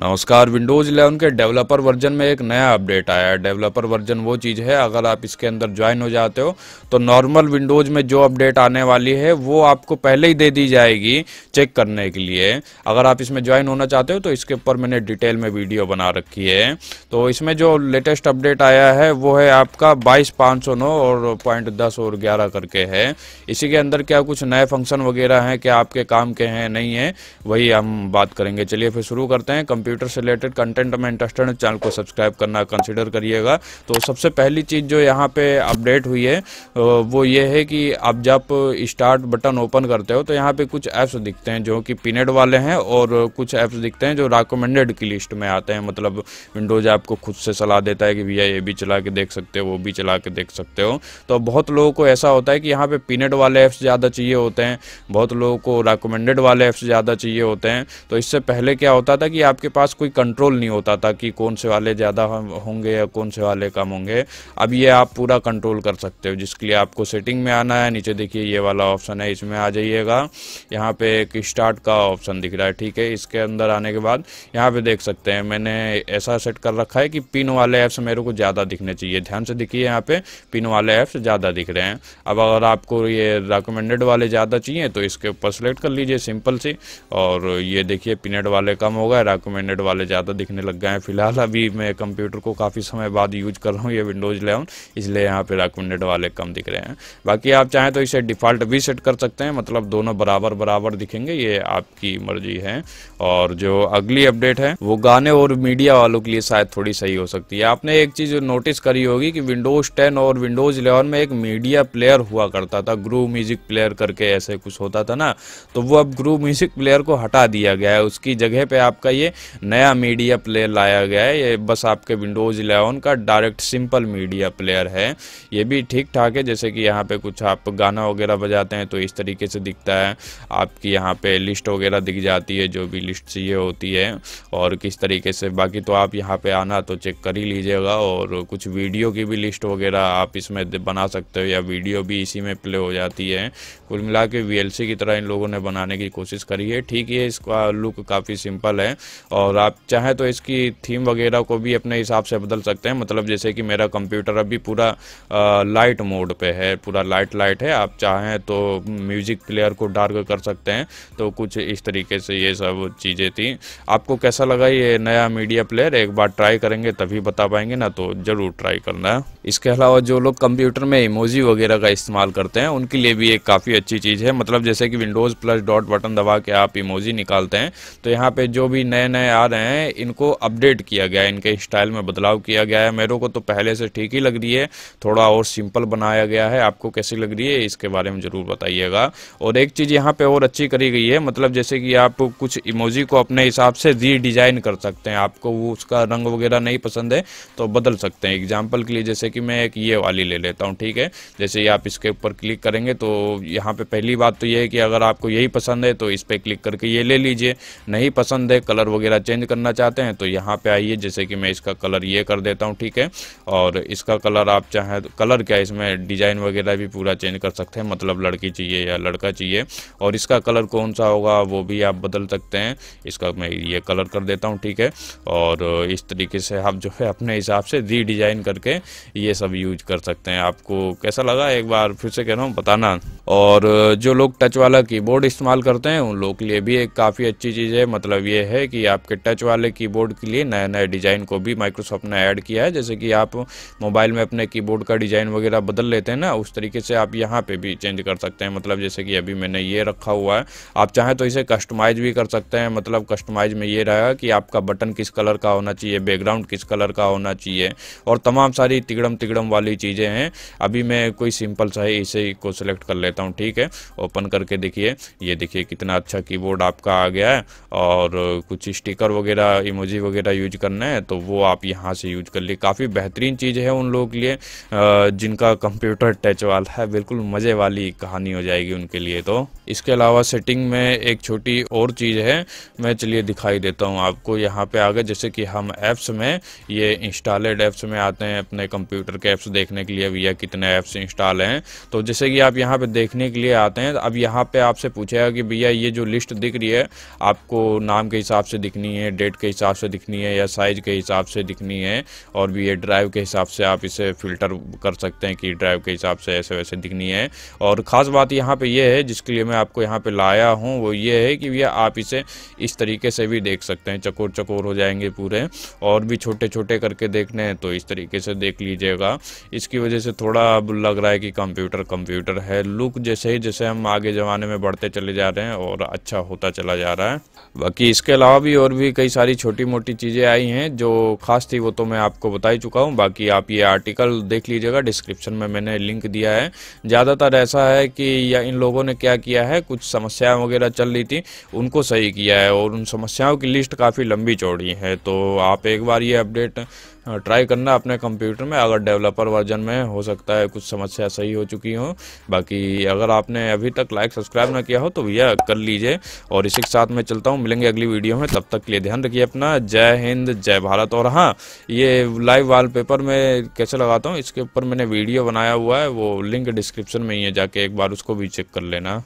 नमस्कार विंडोज़ 11 के developer version में एक नया अपडेट आया है डेवलपर वर्जन वो चीज़ है अगर आप इसके अंदर ज्वाइन हो जाते हो तो नॉर्मल विंडोज़ में जो अपडेट आने वाली है वो आपको पहले ही दे दी जाएगी चेक करने के लिए अगर आप इसमें ज्वाइन होना चाहते हो तो इसके ऊपर मैंने डिटेल में वीडियो बना रखी है तो इसमें जो लेटेस्ट अपडेट आया है वो है आपका बाईस पाँच और पॉइंट दस और ग्यारह करके है इसी के अंदर क्या कुछ नए फंक्शन वगैरह हैं क्या आपके काम के हैं नहीं हैं वही हम बात करेंगे चलिए फिर शुरू करते हैं कंप्यूटर से रिलेटेड कंटेंट में इंटरेस्टेड है चैनल को सब्सक्राइब करना कंसिडर करिएगा तो सबसे पहली चीज़ जो यहाँ पे अपडेट हुई है वो ये है कि आप जब स्टार्ट बटन ओपन करते हो तो यहाँ पे कुछ ऐप्स दिखते हैं जो कि पिनेड वाले हैं और कुछ ऐप्स दिखते हैं जो रिकमेंडेड की लिस्ट में आते हैं मतलब विंडोज़ ऐप को खुद से सलाह देता है कि भैया ये भी चला के देख सकते हो वो भी चला के देख सकते हो तो बहुत लोगों को ऐसा होता है कि यहाँ पे पिनेड वाले ऐप्स ज़्यादा चाहिए होते हैं बहुत लोगों को रिकमेंडेड वाले ऐप्स ज़्यादा चाहिए होते हैं तो इससे पहले क्या होता था कि आपके पास कोई कंट्रोल नहीं होता था कि कौन से वाले ज़्यादा होंगे या कौन से वाले कम होंगे अब ये आप पूरा कंट्रोल कर सकते हो जिसके लिए आपको सेटिंग में आना है नीचे देखिए ये वाला ऑप्शन है इसमें आ जाइएगा यहाँ पे एक स्टार्ट का ऑप्शन दिख रहा है ठीक है इसके अंदर आने के बाद यहाँ पे देख सकते हैं मैंने ऐसा सेट कर रखा है कि पिन वाले ऐप्स मेरे को ज़्यादा दिखने चाहिए ध्यान से देखिए यहाँ पे पिन वाले ऐप्स ज़्यादा दिख रहे हैं अब अगर आपको ये रिकमेंडेड वाले ज़्यादा चाहिए तो इसके ऊपर सेलेक्ट कर लीजिए सिंपल सी और ये देखिए पिनेड वाले कम होगा रिकमेंड स्टैंडर्ड वाले ज़्यादा दिखने लग गए हैं फिलहाल अभी मैं कंप्यूटर को काफ़ी समय बाद यूज कर रहा हूँ ये विंडोज़ इलेवन इसलिए यहाँ पे रेकमेंडेड वाले कम दिख रहे हैं बाकी आप चाहें तो इसे डिफ़ॉल्ट भी सेट कर सकते हैं मतलब दोनों बराबर बराबर दिखेंगे ये आपकी मर्जी है और जो अगली अपडेट है वो गाने और मीडिया वालों के लिए शायद थोड़ी सही हो सकती है आपने एक चीज़ नोटिस करी होगी कि विंडोज़ टेन और विंडोज़ इलेवन में एक मीडिया प्लेयर हुआ करता था ग्रू म्यूजिक प्लेयर करके ऐसे कुछ होता था ना तो वो अब ग्रू म्यूजिक प्लेयर को हटा दिया गया है उसकी जगह पे आपका ये नया मीडिया प्लेयर लाया गया है ये बस आपके विंडोज़ इलेवन का डायरेक्ट सिंपल मीडिया प्लेयर है ये भी ठीक ठाक है जैसे कि यहाँ पे कुछ आप गाना वगैरह बजाते हैं तो इस तरीके से दिखता है आपकी यहाँ पे लिस्ट वगैरह दिख जाती है जो भी लिस्ट चाहिए होती है और किस तरीके से बाकी तो आप यहाँ पे आना तो चेक कर ही लीजिएगा और कुछ वीडियो की भी लिस्ट वगैरह आप इसमें बना सकते हो या वीडियो भी इसी में प्ले हो जाती है कुल मिला के की तरह इन लोगों ने बनाने की कोशिश करी है ठीक है इसका लुक काफ़ी सिंपल है और आप चाहें तो इसकी थीम वगैरह को भी अपने हिसाब से बदल सकते हैं मतलब जैसे कि मेरा कंप्यूटर अभी पूरा लाइट मोड पे है पूरा लाइट लाइट है आप चाहें तो म्यूज़िक प्लेयर को डार्क कर सकते हैं तो कुछ इस तरीके से ये सब चीज़ें थी आपको कैसा लगा ये नया मीडिया प्लेयर एक बार ट्राई करेंगे तभी बता पाएंगे ना तो ज़रूर ट्राई करना है इसके अलावा जो लोग कंप्यूटर में इमोजी वगैरह का इस्तेमाल करते हैं उनके लिए भी एक काफ़ी अच्छी चीज़ है मतलब जैसे कि विंडोज़ प्लस डॉट बटन दबा के आप इमोजी निकालते हैं तो यहाँ पर जो भी नए नए आ रहे हैं इनको अपडेट किया गया है इनके स्टाइल में बदलाव किया गया है मेरे को तो पहले से ठीक ही लग रही है थोड़ा और सिंपल बनाया गया है आपको कैसी लग रही है इसके बारे में ज़रूर बताइएगा और एक चीज़ यहाँ पर और अच्छी करी गई है मतलब जैसे कि आप कुछ इमोजी को अपने हिसाब से रीडिज़ाइन कर सकते हैं आपको उसका रंग वगैरह नहीं पसंद है तो बदल सकते हैं एग्जाम्पल के लिए जैसे कि मैं एक ये वाली ले लेता हूँ ठीक है जैसे ही आप इसके ऊपर क्लिक करेंगे तो यहाँ पे पहली बात तो ये है कि अगर आपको यही पसंद है तो इस पर क्लिक करके ये ले लीजिए नहीं पसंद है कलर वगैरह वगैरह चेंज करना चाहते हैं तो यहाँ पे आइए जैसे कि मैं इसका कलर ये कर देता हूँ ठीक है और इसका कलर आप चाहें तो कलर क्या इसमें डिज़ाइन वगैरह भी पूरा चेंज कर सकते हैं मतलब लड़की चाहिए या लड़का चाहिए और इसका कलर कौन सा होगा वो भी आप बदल सकते हैं इसका मैं ये कलर कर देता हूँ ठीक है और इस तरीके से आप जो है अपने हिसाब से रीडिज़ाइन करके ये सब यूज कर सकते हैं आपको कैसा लगा एक बार फिर से कह रहा हूँ बताना और जो लोग टच वाला कीबोर्ड इस्तेमाल करते हैं उन लोग के लिए भी एक काफ़ी अच्छी चीज़ है मतलब ये है कि आप आपके टच वाले कीबोर्ड के लिए नया नया डिज़ाइन को भी माइक्रोसॉफ्ट ने ऐड किया है जैसे कि आप मोबाइल में अपने कीबोर्ड का डिज़ाइन वगैरह बदल लेते हैं ना उस तरीके से आप यहाँ पे भी चेंज कर सकते हैं मतलब जैसे कि अभी मैंने ये रखा हुआ है आप चाहें तो इसे कस्टमाइज भी कर सकते हैं मतलब कस्टमाइज में ये रहेगा कि आपका बटन किस कलर का होना चाहिए बैकग्राउंड किस कलर का होना चाहिए और तमाम सारी तिगड़म तिगड़म वाली चीज़ें हैं अभी मैं कोई सिंपल सा ही इसे को सिलेक्ट कर लेता हूँ ठीक है ओपन करके देखिए ये देखिए कितना अच्छा कीबोर्ड आपका आ गया है और कुछ स्टिक स्टिकर वगैरह इमोजी वगैरह यूज करना है तो वो आप यहाँ से यूज कर लिए काफ़ी बेहतरीन चीज़ है उन लोगों के लिए जिनका कंप्यूटर टच वाला है बिल्कुल मज़े वाली कहानी हो जाएगी उनके लिए तो इसके अलावा सेटिंग में एक छोटी और चीज़ है मैं चलिए दिखाई देता हूँ आपको यहाँ पे आगे जैसे कि हम ऐप्स में ये इंस्टॉलेड ऐप्स में आते हैं अपने कंप्यूटर के ऐप्स देखने के लिए भैया कितने ऐप्स इंस्टॉल हैं तो जैसे कि आप यहाँ पे देखने के लिए आते हैं अब यहाँ पे आपसे पूछेगा कि भैया ये जो लिस्ट दिख रही है आपको नाम के हिसाब से दिखनी दिखनी है डेट के हिसाब से दिखनी है या साइज़ के हिसाब से दिखनी है और भी ये ड्राइव के हिसाब से आप इसे फ़िल्टर कर सकते हैं कि ड्राइव के हिसाब से ऐसे वैसे दिखनी है और ख़ास बात यहाँ पर यह है जिसके लिए मैं आपको यहाँ पर लाया हूँ वो ये है कि भैया आप इसे इस तरीके से भी देख सकते हैं चकोर चकोर हो जाएंगे पूरे और भी छोटे छोटे करके देखने हैं तो इस तरीके से देख लीजिएगा इसकी वजह से थोड़ा अब लग रहा है कि कंप्यूटर कंप्यूटर है लुक जैसे ही जैसे हम आगे ज़माने में बढ़ते चले जा रहे हैं और अच्छा होता चला जा रहा है बाकी इसके अलावा भी और भी कई सारी छोटी मोटी चीज़ें आई हैं जो खास थी वो तो मैं आपको बता ही चुका हूँ बाकी आप ये आर्टिकल देख लीजिएगा डिस्क्रिप्शन में मैंने लिंक दिया है ज़्यादातर ऐसा है कि या इन लोगों ने क्या किया है कुछ समस्याएं वगैरह चल रही थी उनको सही किया है और उन समस्याओं की लिस्ट काफ़ी लंबी चौड़ी है तो आप एक बार ये अपडेट ट्राई हाँ, करना अपने कंप्यूटर में अगर डेवलपर वर्जन में हो सकता है कुछ समस्या सही हो चुकी हो बाकी अगर आपने अभी तक लाइक सब्सक्राइब ना किया हो तो भैया कर लीजिए और इसी के साथ मैं चलता हूँ मिलेंगे अगली वीडियो में तब तक के लिए ध्यान रखिए अपना जय हिंद जय भारत और हाँ ये लाइव वॉलपेपर में कैसे लगाता हूँ इसके ऊपर मैंने वीडियो बनाया हुआ है वो लिंक डिस्क्रिप्शन में ही है जाके एक बार उसको भी चेक कर लेना